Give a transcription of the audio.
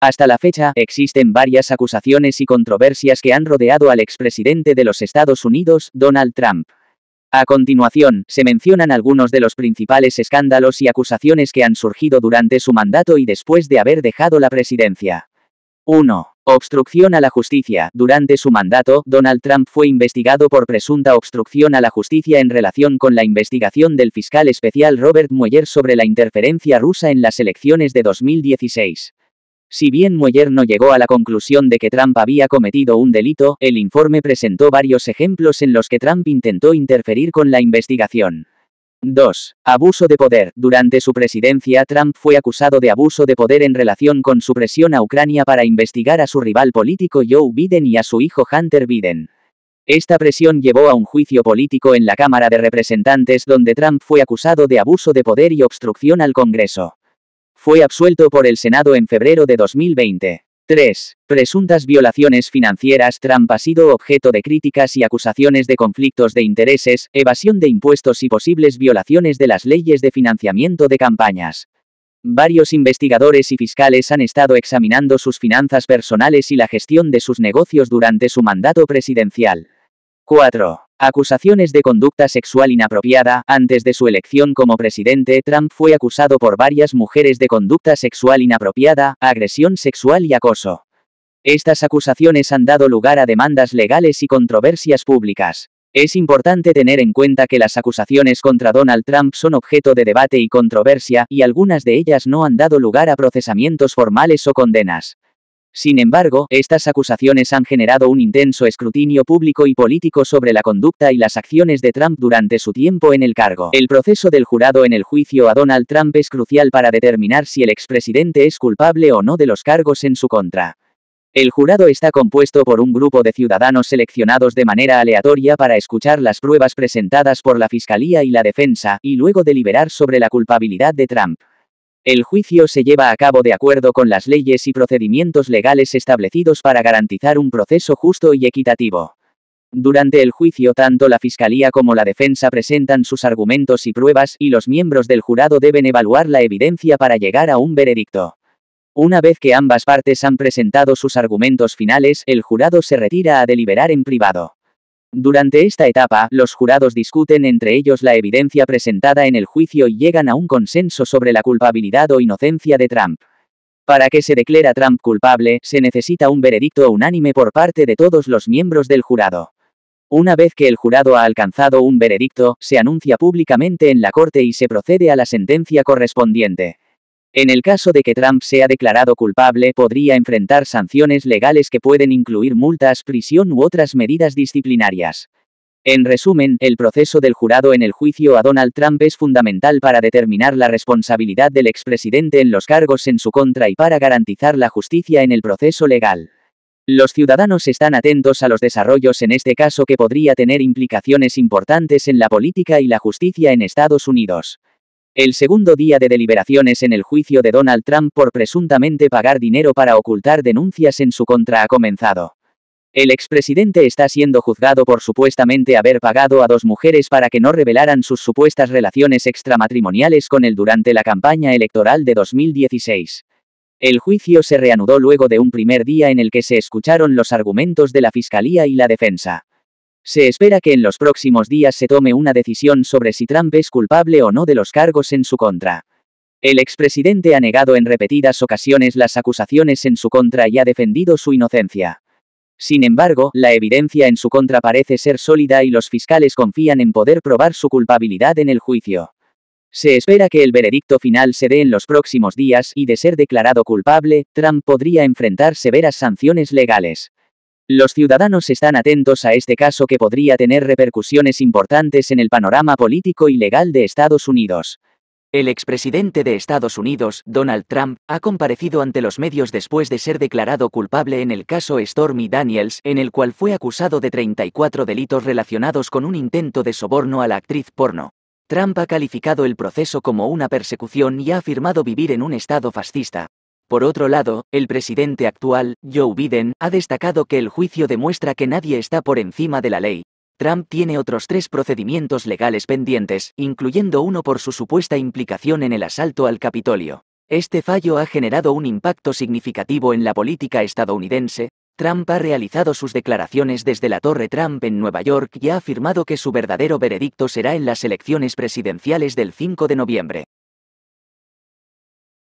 Hasta la fecha, existen varias acusaciones y controversias que han rodeado al expresidente de los Estados Unidos, Donald Trump. A continuación, se mencionan algunos de los principales escándalos y acusaciones que han surgido durante su mandato y después de haber dejado la presidencia. 1. Obstrucción a la justicia. Durante su mandato, Donald Trump fue investigado por presunta obstrucción a la justicia en relación con la investigación del fiscal especial Robert Mueller sobre la interferencia rusa en las elecciones de 2016. Si bien Mueller no llegó a la conclusión de que Trump había cometido un delito, el informe presentó varios ejemplos en los que Trump intentó interferir con la investigación. 2. Abuso de poder. Durante su presidencia, Trump fue acusado de abuso de poder en relación con su presión a Ucrania para investigar a su rival político Joe Biden y a su hijo Hunter Biden. Esta presión llevó a un juicio político en la Cámara de Representantes donde Trump fue acusado de abuso de poder y obstrucción al Congreso. Fue absuelto por el Senado en febrero de 2020. 3. Presuntas violaciones financieras Trump ha sido objeto de críticas y acusaciones de conflictos de intereses, evasión de impuestos y posibles violaciones de las leyes de financiamiento de campañas. Varios investigadores y fiscales han estado examinando sus finanzas personales y la gestión de sus negocios durante su mandato presidencial. 4. Acusaciones de conducta sexual inapropiada. Antes de su elección como presidente, Trump fue acusado por varias mujeres de conducta sexual inapropiada, agresión sexual y acoso. Estas acusaciones han dado lugar a demandas legales y controversias públicas. Es importante tener en cuenta que las acusaciones contra Donald Trump son objeto de debate y controversia, y algunas de ellas no han dado lugar a procesamientos formales o condenas. Sin embargo, estas acusaciones han generado un intenso escrutinio público y político sobre la conducta y las acciones de Trump durante su tiempo en el cargo. El proceso del jurado en el juicio a Donald Trump es crucial para determinar si el expresidente es culpable o no de los cargos en su contra. El jurado está compuesto por un grupo de ciudadanos seleccionados de manera aleatoria para escuchar las pruebas presentadas por la Fiscalía y la defensa, y luego deliberar sobre la culpabilidad de Trump. El juicio se lleva a cabo de acuerdo con las leyes y procedimientos legales establecidos para garantizar un proceso justo y equitativo. Durante el juicio tanto la Fiscalía como la defensa presentan sus argumentos y pruebas y los miembros del jurado deben evaluar la evidencia para llegar a un veredicto. Una vez que ambas partes han presentado sus argumentos finales, el jurado se retira a deliberar en privado. Durante esta etapa, los jurados discuten entre ellos la evidencia presentada en el juicio y llegan a un consenso sobre la culpabilidad o inocencia de Trump. Para que se declara Trump culpable, se necesita un veredicto unánime por parte de todos los miembros del jurado. Una vez que el jurado ha alcanzado un veredicto, se anuncia públicamente en la corte y se procede a la sentencia correspondiente. En el caso de que Trump sea declarado culpable, podría enfrentar sanciones legales que pueden incluir multas, prisión u otras medidas disciplinarias. En resumen, el proceso del jurado en el juicio a Donald Trump es fundamental para determinar la responsabilidad del expresidente en los cargos en su contra y para garantizar la justicia en el proceso legal. Los ciudadanos están atentos a los desarrollos en este caso que podría tener implicaciones importantes en la política y la justicia en Estados Unidos. El segundo día de deliberaciones en el juicio de Donald Trump por presuntamente pagar dinero para ocultar denuncias en su contra ha comenzado. El expresidente está siendo juzgado por supuestamente haber pagado a dos mujeres para que no revelaran sus supuestas relaciones extramatrimoniales con él durante la campaña electoral de 2016. El juicio se reanudó luego de un primer día en el que se escucharon los argumentos de la Fiscalía y la defensa. Se espera que en los próximos días se tome una decisión sobre si Trump es culpable o no de los cargos en su contra. El expresidente ha negado en repetidas ocasiones las acusaciones en su contra y ha defendido su inocencia. Sin embargo, la evidencia en su contra parece ser sólida y los fiscales confían en poder probar su culpabilidad en el juicio. Se espera que el veredicto final se dé en los próximos días y de ser declarado culpable, Trump podría enfrentar severas sanciones legales. Los ciudadanos están atentos a este caso que podría tener repercusiones importantes en el panorama político y legal de Estados Unidos. El expresidente de Estados Unidos, Donald Trump, ha comparecido ante los medios después de ser declarado culpable en el caso Stormy Daniels, en el cual fue acusado de 34 delitos relacionados con un intento de soborno a la actriz porno. Trump ha calificado el proceso como una persecución y ha afirmado vivir en un estado fascista, por otro lado, el presidente actual, Joe Biden, ha destacado que el juicio demuestra que nadie está por encima de la ley. Trump tiene otros tres procedimientos legales pendientes, incluyendo uno por su supuesta implicación en el asalto al Capitolio. Este fallo ha generado un impacto significativo en la política estadounidense. Trump ha realizado sus declaraciones desde la Torre Trump en Nueva York y ha afirmado que su verdadero veredicto será en las elecciones presidenciales del 5 de noviembre.